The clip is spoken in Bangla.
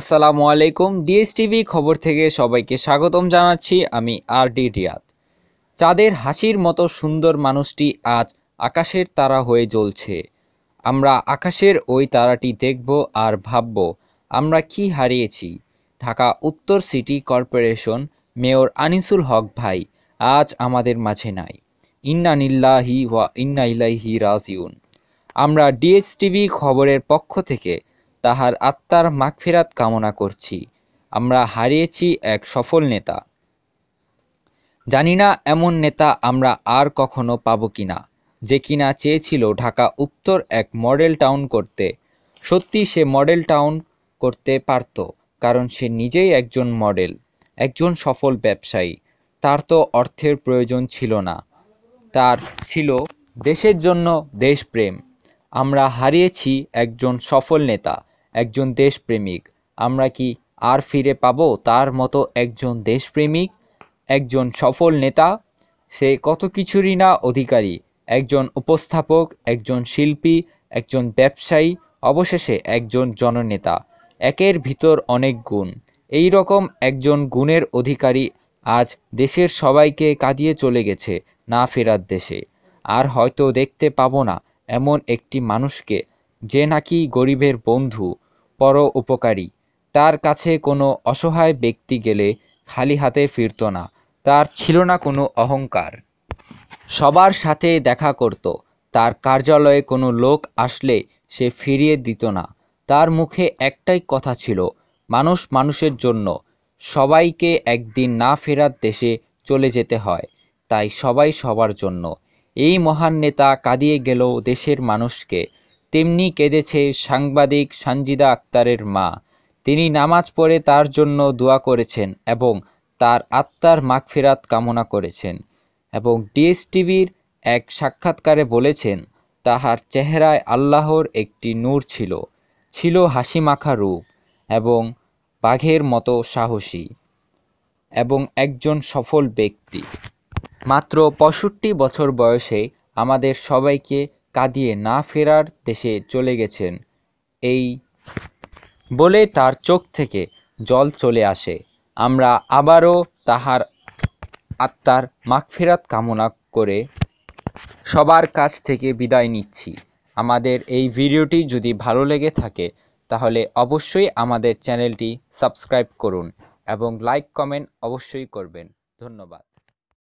আসসালামু আলাইকুম ডিএসটিভি খবর থেকে সবাইকে স্বাগতম জানাচ্ছি আমি আর ডি রিয়াদ চাঁদের হাসির মতো সুন্দর মানুষটি আজ আকাশের তারা হয়ে জ্বলছে আমরা আকাশের ওই তারাটি দেখব আর ভাবব আমরা কি হারিয়েছি ঢাকা উত্তর city corporation mayor Anisul Haque ভাই আজ আমাদের মাঝে নাই ইন্না নিল্লাহি ওয়া ইন্না ইলাইহি রাজিউন আমরা ডিএসটিভি খবরের পক্ষ থেকে তাহার আত্মার মাগফিরাত কামনা করছি আমরা হারিয়েছি এক সফল নেতা জানি না এমন নেতা আমরা আর কখনো পাব কিনা যে কিনা চেয়েছিল ঢাকা উত্তর এক মডেল টাউন করতে সত্যি সে মডেল টাউন করতে পারত কারণ সে নিজেই একজন মডেল একজন সফল ব্যবসায়ী তার তো অর্থের প্রয়োজন ছিল না তার ছিল দেশের জন্য দেশপ্রেম আমরা হারিয়েছি একজন সফল নেতা একজন দেশপ্রেমিক আমরা কি আর ফিরে পাব তার মতো একজন দেশপ্রেমিক একজন সফল নেতা সে কত কিছুরই না অধিকারী একজন উপস্থাপক একজন শিল্পী একজন ব্যবসায়ী অবশেষে একজন জননেতা একের ভিতর অনেক গুণ এই রকম একজন গুণের অধিকারী আজ দেশের সবাইকে কাঁদিয়ে চলে গেছে না ফেরার দেশে আর হয়তো দেখতে পাবো না এমন একটি মানুষকে যে নাকি গরিবের বন্ধু উপকারী তার কাছে কোনো অসহায় ব্যক্তি গেলে খালি হাতে ফিরত না তার ছিল না কোনো অহংকার সবার সাথে দেখা করত তার কার্যালয়ে কোনো লোক আসলে সে ফিরিয়ে দিত না তার মুখে একটাই কথা ছিল মানুষ মানুষের জন্য সবাইকে একদিন না ফেরার দেশে চলে যেতে হয় তাই সবাই সবার জন্য এই মহান নেতা কাঁদিয়ে গেল দেশের মানুষকে তেমনি কেঁদেছে সাংবাদিক সানজিদা আক্তারের মা তিনি নামাজ পড়ে তার জন্য দোয়া করেছেন এবং তার আত্মার মাগফিরাত কামনা করেছেন এবং ডিএসটিভির এক সাক্ষাৎকারে বলেছেন তাহার চেহারায় আল্লাহর একটি নূর ছিল ছিল হাসি মাখা রূপ এবং বাঘের মতো সাহসী এবং একজন সফল ব্যক্তি মাত্র পঁয়ষট্টি বছর বয়সে আমাদের সবাইকে কাঁদিয়ে না ফেরার দেশে চলে গেছেন এই বলে তার চোখ থেকে জল চলে আসে আমরা আবারও তাহার আত্মার মাগফেরাত কামনা করে সবার কাছ থেকে বিদায় নিচ্ছি আমাদের এই ভিডিওটি যদি ভালো লেগে থাকে তাহলে অবশ্যই আমাদের চ্যানেলটি সাবস্ক্রাইব করুন এবং লাইক কমেন্ট অবশ্যই করবেন ধন্যবাদ